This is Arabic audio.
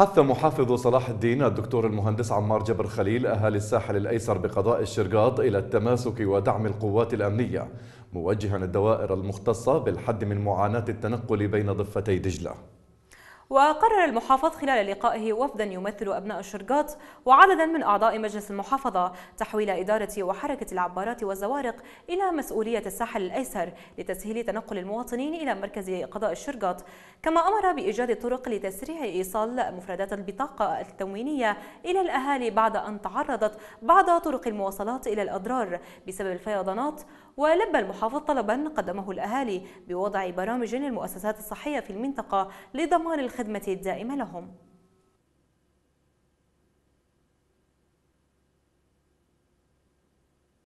حث محافظ صلاح الدين الدكتور المهندس عمار جبر خليل أهالي الساحل الأيسر بقضاء الشرقاط إلى التماسك ودعم القوات الأمنية موجها الدوائر المختصة بالحد من معاناة التنقل بين ضفتي دجلة وقرر المحافظ خلال لقائه وفدا يمثل أبناء الشرقاط وعددا من أعضاء مجلس المحافظة تحويل إدارة وحركة العبارات والزوارق إلى مسؤولية الساحل الأيسر لتسهيل تنقل المواطنين إلى مركز قضاء الشرقاط كما أمر بإيجاد طرق لتسريع إيصال مفردات البطاقة التموينية إلى الأهالي بعد أن تعرضت بعض طرق المواصلات إلى الأضرار بسبب الفيضانات ولبى المحافظ طلبا قدمه الأهالي بوضع برامج للمؤسسات الصحية في المنطقة لضمان الخدمة الدائمة لهم